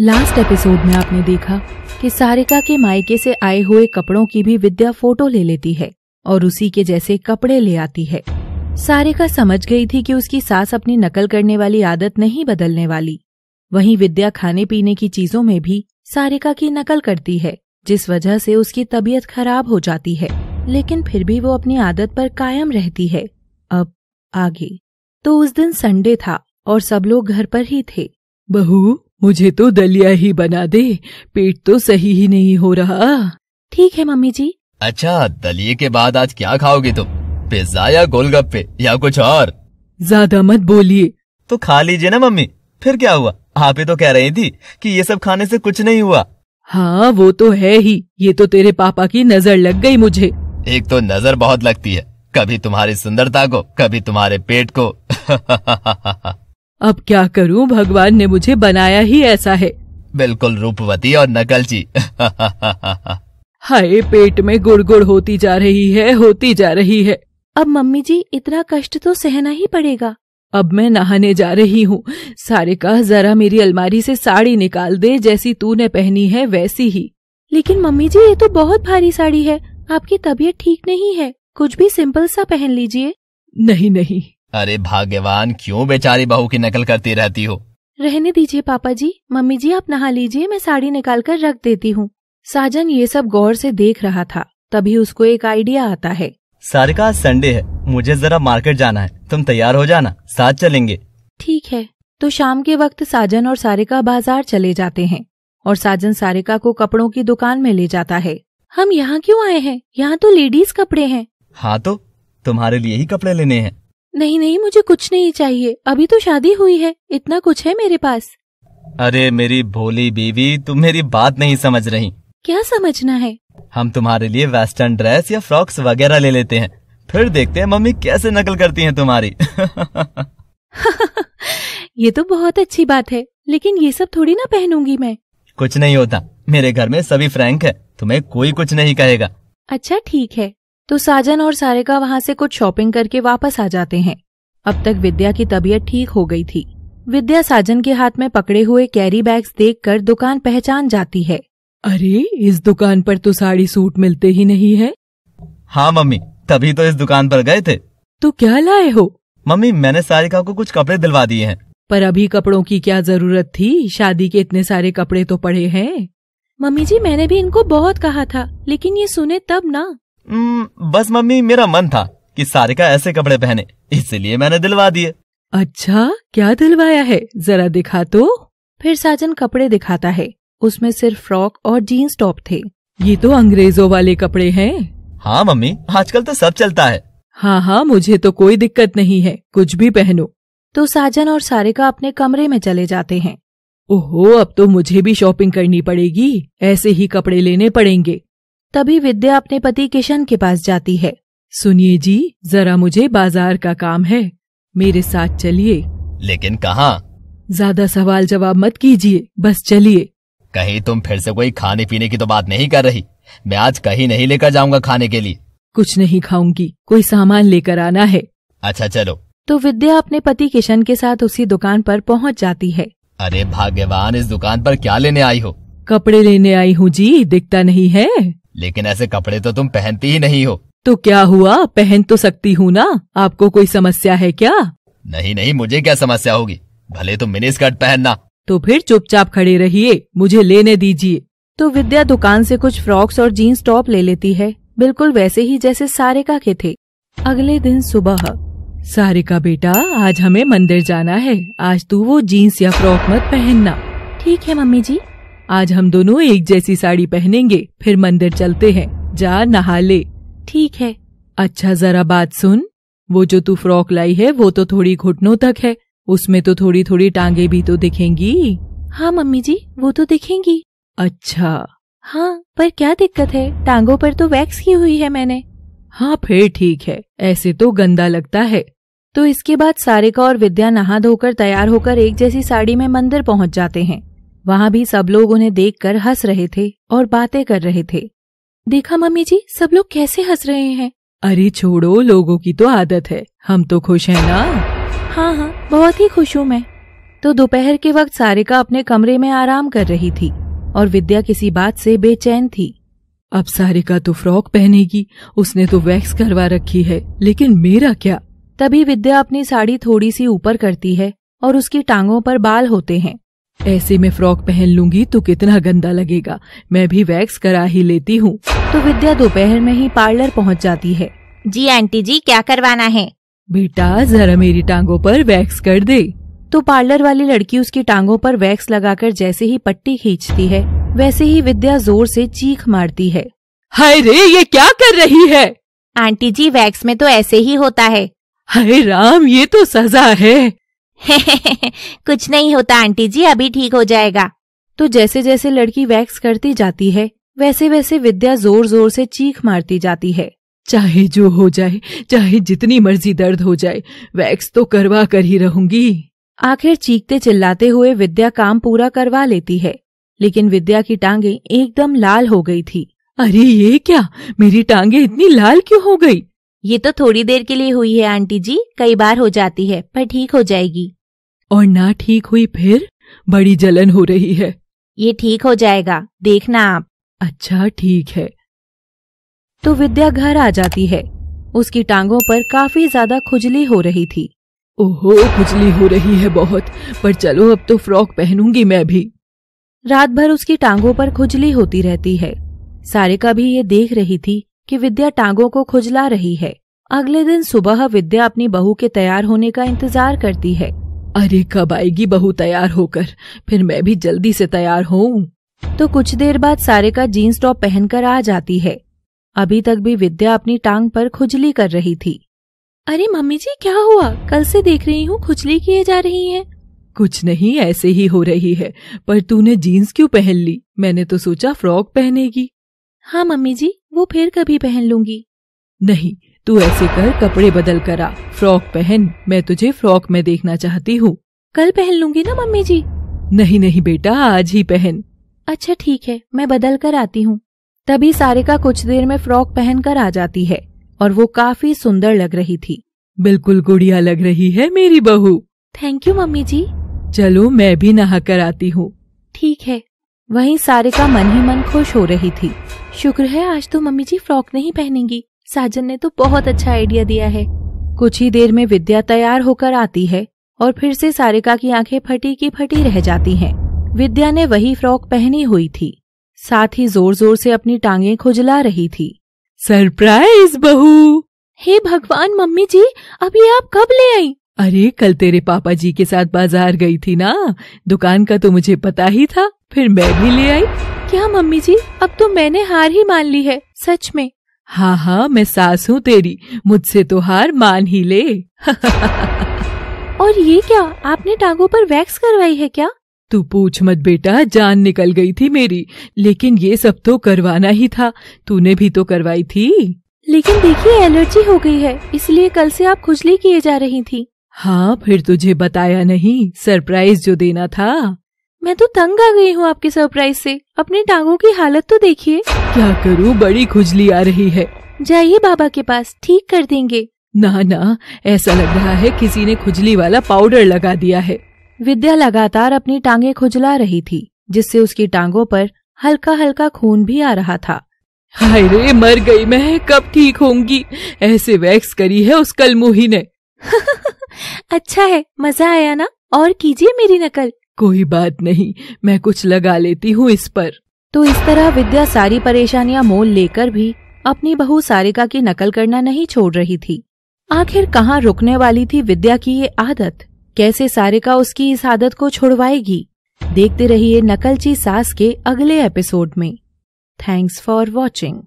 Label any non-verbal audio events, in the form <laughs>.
Last episode में आपने देखा कि सारिका के मायके से आए हुए कपड़ों की भी विद्या फोटो ले लेती है और उसी के जैसे कपड़े ले आती है सारिका समझ गई थी कि उसकी सास अपनी नकल करने वाली आदत नहीं बदलने वाली वहीं विद्या खाने पीने की चीजों में भी सारिका की नकल करती है जिस वजह से उसकी तबीयत खराब हो जाती है लेकिन फिर भी वो अपनी आदत पर कायम रहती है अब आगे तो उस दिन संडे था और सब लोग घर पर ही थे बहू मुझे तो दलिया ही बना दे पेट तो सही ही नहीं हो रहा ठीक है मम्मी जी अच्छा दलिए के बाद आज क्या खाओगे तुम पिज्जा या गोलगप्पे या कुछ और ज्यादा मत बोलिए तो खा लीजिए ना मम्मी फिर क्या हुआ आप ही तो कह रही थी कि ये सब खाने से कुछ नहीं हुआ हाँ वो तो है ही ये तो तेरे पापा की नजर लग गई मुझे एक तो नजर बहुत लगती है कभी तुम्हारी सुंदरता को कभी तुम्हारे पेट को <laughs> अब क्या करूं भगवान ने मुझे बनाया ही ऐसा है बिल्कुल रूपवती और नकल जी <laughs> हाय पेट में गुड़ गुड़ होती जा रही है होती जा रही है अब मम्मी जी इतना कष्ट तो सहना ही पड़ेगा अब मैं नहाने जा रही हूँ सारे का जरा मेरी अलमारी से साड़ी निकाल दे जैसी तूने पहनी है वैसी ही लेकिन मम्मी जी ये तो बहुत भारी साड़ी है आपकी तबीयत ठीक नहीं है कुछ भी सिंपल सा पहन लीजिए नहीं नहीं अरे भाग्यवान क्यों बेचारी बहू की नकल करती रहती हो रहने दीजिए पापा जी मम्मी जी आप नहा लीजिए मैं साड़ी निकाल कर रख देती हूँ साजन ये सब गौर से देख रहा था तभी उसको एक आइडिया आता है सारिका आज संडे है मुझे जरा मार्केट जाना है तुम तैयार हो जाना साथ चलेंगे ठीक है तो शाम के वक्त साजन और सारिका बाजार चले जाते हैं और साजन सारिका को कपड़ों की दुकान में ले जाता है हम यहाँ क्यों आए हैं यहाँ तो लेडीज कपड़े हैं हाँ तो तुम्हारे लिए ही कपड़े लेने हैं नहीं नहीं मुझे कुछ नहीं चाहिए अभी तो शादी हुई है इतना कुछ है मेरे पास अरे मेरी भोली बीवी तुम मेरी बात नहीं समझ रही क्या समझना है हम तुम्हारे लिए वेस्टर्न ड्रेस या फ्रॉक्स वगैरह ले लेते हैं फिर देखते हैं मम्मी कैसे नकल करती हैं तुम्हारी <laughs> ये तो बहुत अच्छी बात है लेकिन ये सब थोड़ी ना पहनूंगी मैं कुछ नहीं होता मेरे घर में सभी फ्रैंक है तुम्हें कोई कुछ नहीं कहेगा अच्छा ठीक है तो साजन और सारिका वहाँ से कुछ शॉपिंग करके वापस आ जाते हैं अब तक विद्या की तबीयत ठीक हो गई थी विद्या साजन के हाथ में पकड़े हुए कैरी बैग्स देखकर दुकान पहचान जाती है अरे इस दुकान पर तो साड़ी सूट मिलते ही नहीं है हाँ मम्मी तभी तो इस दुकान पर गए थे तो क्या लाए हो मम्मी मैंने सारिका को कुछ कपड़े दिलवा दिए हैं पर अभी कपड़ों की क्या जरूरत थी शादी के इतने सारे कपड़े तो पड़े हैं मम्मी जी मैंने भी इनको बहुत कहा था लेकिन ये सुने तब ना हम्म, बस मम्मी मेरा मन था कि सारिका ऐसे कपड़े पहने इसलिए मैंने दिलवा दिए अच्छा क्या दिलवाया है जरा दिखा तो फिर साजन कपड़े दिखाता है उसमें सिर्फ फ्रॉक और जीन्स टॉप थे ये तो अंग्रेजों वाले कपड़े हैं हाँ मम्मी आजकल तो सब चलता है हाँ हाँ मुझे तो कोई दिक्कत नहीं है कुछ भी पहनो तो साजन और सारिका अपने कमरे में चले जाते हैं ओहो अब तो मुझे भी शॉपिंग करनी पड़ेगी ऐसे ही कपड़े लेने पड़ेंगे तभी विद्या अपने पति किशन के पास जाती है सुनिए जी जरा मुझे बाजार का काम है मेरे साथ चलिए लेकिन कहाँ ज्यादा सवाल जवाब मत कीजिए बस चलिए कहीं तुम फिर से कोई खाने पीने की तो बात नहीं कर रही मैं आज कहीं नहीं लेकर जाऊंगा खाने के लिए कुछ नहीं खाऊंगी कोई सामान लेकर आना है अच्छा चलो तो विद्या अपने पति किशन के साथ उसी दुकान पर पहुंच जाती है अरे भाग्यवान इस दुकान पर क्या लेने आई हो कपड़े लेने आई हूँ जी दिखता नहीं है लेकिन ऐसे कपड़े तो तुम पहनती ही नहीं हो तो क्या हुआ पहन तो सकती हूँ ना आपको कोई समस्या है क्या नहीं नहीं मुझे क्या समस्या होगी भले तुम मिनी स्कर्ट पहनना तो फिर चुपचाप खड़े रहिए मुझे लेने दीजिए तो विद्या दुकान से कुछ फ्रॉक्स और जीन्स टॉप ले लेती है बिल्कुल वैसे ही जैसे सारिका के थे अगले दिन सुबह सारिका बेटा आज हमें मंदिर जाना है आज तू वो जीन्स या फ्रॉक मत पहनना ठीक है मम्मी जी आज हम दोनों एक जैसी साड़ी पहनेंगे फिर मंदिर चलते हैं जा नहा ले ठीक है अच्छा जरा बात सुन वो जो तू फ्रॉक लाई है वो तो थोड़ी घुटनों तक है उसमें तो थोड़ी थोड़ी टांगे भी तो दिखेंगी हाँ मम्मी जी वो तो दिखेंगी अच्छा हाँ पर क्या दिक्कत है टांगों पर तो वैक्स की हुई है मैंने हाँ फिर ठीक है ऐसे तो गंदा लगता है तो इसके बाद सारिका और विद्या नहा धोकर तैयार होकर एक जैसी साड़ी में मंदिर पहुँच जाते हैं वहां भी सब लोग उन्हें देखकर हंस रहे थे और बातें कर रहे थे देखा मम्मी जी सब लोग कैसे हंस रहे हैं अरे छोड़ो लोगों की तो आदत है हम तो खुश हैं ना हाँ हाँ बहुत ही खुश हूँ मैं तो दोपहर के वक्त सारिका अपने कमरे में आराम कर रही थी और विद्या किसी बात से बेचैन थी अब सारिका तो फ्रॉक पहनेगी उसने तो वैक्स करवा रखी है लेकिन मेरा क्या तभी विद्या अपनी साड़ी थोड़ी सी ऊपर करती है और उसकी टांगों पर बाल होते हैं ऐसे में फ्रॉक पहन लूंगी तो कितना गंदा लगेगा मैं भी वैक्स करा ही लेती हूँ तो विद्या दोपहर में ही पार्लर पहुँच जाती है जी आंटी जी क्या करवाना है बेटा जरा मेरी टांगों पर वैक्स कर दे तो पार्लर वाली लड़की उसकी टांगों पर वैक्स लगाकर जैसे ही पट्टी खींचती है वैसे ही विद्या जोर से चीख मारती है हाय रे ये क्या कर रही है आंटी जी वैक्स में तो ऐसे ही होता है हाय राम ये तो सजा है <laughs> कुछ नहीं होता आंटी जी अभी ठीक हो जाएगा तो जैसे जैसे लड़की वैक्स करती जाती है वैसे वैसे विद्या जोर जोर से चीख मारती जाती है चाहे जो हो जाए चाहे जितनी मर्जी दर्द हो जाए वैक्स तो करवा कर ही रहूंगी आखिर चीखते चिल्लाते हुए विद्या काम पूरा करवा लेती है लेकिन विद्या की टांगे एकदम लाल हो गई थी अरे ये क्या मेरी टांगे इतनी लाल क्यों हो गई ये तो थोड़ी देर के लिए हुई है आंटी जी कई बार हो जाती है पर ठीक हो जाएगी और ना ठीक हुई फिर बड़ी जलन हो रही है ये ठीक हो जाएगा देखना आप अच्छा ठीक है तो विद्या घर आ जाती है उसकी टांगों पर काफी ज्यादा खुजली हो रही थी ओहो खुजली हो रही है बहुत पर चलो अब तो फ्रॉक पहनूंगी मैं भी रात भर उसकी टांगों पर खुजली होती रहती है सारिका भी ये देख रही थी कि विद्या टांगों को खुजला रही है अगले दिन सुबह विद्या अपनी बहू के तैयार होने का इंतजार करती है अरे कब आएगी बहू तैयार होकर फिर मैं भी जल्दी से तैयार हूँ तो कुछ देर बाद सारे का जीन्स टॉप पहनकर आ जाती है अभी तक भी विद्या अपनी टांग पर खुजली कर रही थी अरे मम्मी जी क्या हुआ कल से देख रही हूँ खुजली किए जा रही है कुछ नहीं ऐसे ही हो रही है पर तूने जीन्स क्यों पहन ली मैंने तो सोचा फ्रॉक पहनेगी हाँ मम्मी जी वो फिर कभी पहन लूंगी नहीं तू ऐसे कर कपड़े बदल कर आ फ्रॉक पहन मैं तुझे फ्रॉक में देखना चाहती हूँ कल पहन लूंगी ना मम्मी जी नहीं नहीं बेटा आज ही पहन अच्छा ठीक है मैं बदल कर आती हूँ तभी सारिका कुछ देर में फ्रॉक पहन कर आ जाती है और वो काफी सुंदर लग रही थी बिल्कुल गुड़िया लग रही है मेरी बहू थैंक यू मम्मी जी चलो मैं भी नहा कर आती हूँ ठीक है वहीं सारिका मन ही मन खुश हो रही थी शुक्र है आज तो मम्मी जी फ्रॉक नहीं पहनेंगी साजन ने तो बहुत अच्छा आइडिया दिया है कुछ ही देर में विद्या तैयार होकर आती है और फिर से सारिका की आंखें फटी की फटी रह जाती हैं। विद्या ने वही फ्रॉक पहनी हुई थी साथ ही जोर जोर से अपनी टांगे खुजला रही थी सरप्राइज बहू हे भगवान मम्मी जी अभी आप कब ले आई अरे कल तेरे पापा जी के साथ बाजार गई थी ना दुकान का तो मुझे पता ही था फिर मैं भी ले आई क्या मम्मी जी अब तो मैंने हार ही मान ली है सच में हाँ हाँ मैं सास हूँ तेरी मुझसे तो हार मान ही ले <laughs> और ये क्या आपने टांगों पर वैक्स करवाई है क्या तू पूछ मत बेटा जान निकल गई थी मेरी लेकिन ये सब तो करवाना ही था तूने भी तो करवाई थी लेकिन देखिए एलर्जी हो गई है इसलिए कल से आप खुजली किए जा रही थी हाँ फिर तुझे बताया नहीं सरप्राइज जो देना था मैं तो तंग आ गई हूँ आपके सरप्राइज से अपने टांगों की हालत तो देखिए क्या करूँ बड़ी खुजली आ रही है जाइए बाबा के पास ठीक कर देंगे ना ना ऐसा लग रहा है किसी ने खुजली वाला पाउडर लगा दिया है विद्या लगातार अपनी टांगे खुजला रही थी जिससे उसकी टांगों पर हल्का हल्का खून भी आ रहा था हाय रे मर गई मैं कब ठीक होंगी ऐसे वैक्स करी है उस कलमोही ने <laughs> अच्छा है मजा आया ना और कीजिए मेरी नकल कोई बात नहीं मैं कुछ लगा लेती हूँ इस पर तो इस तरह विद्या सारी परेशानियाँ मोल लेकर भी अपनी बहू सारिका की नकल करना नहीं छोड़ रही थी आखिर कहाँ रुकने वाली थी विद्या की ये आदत कैसे सारिका उसकी इस आदत को छुड़वाएगी देखते रहिए नकलची सास के अगले एपिसोड में थैंक्स फॉर वॉचिंग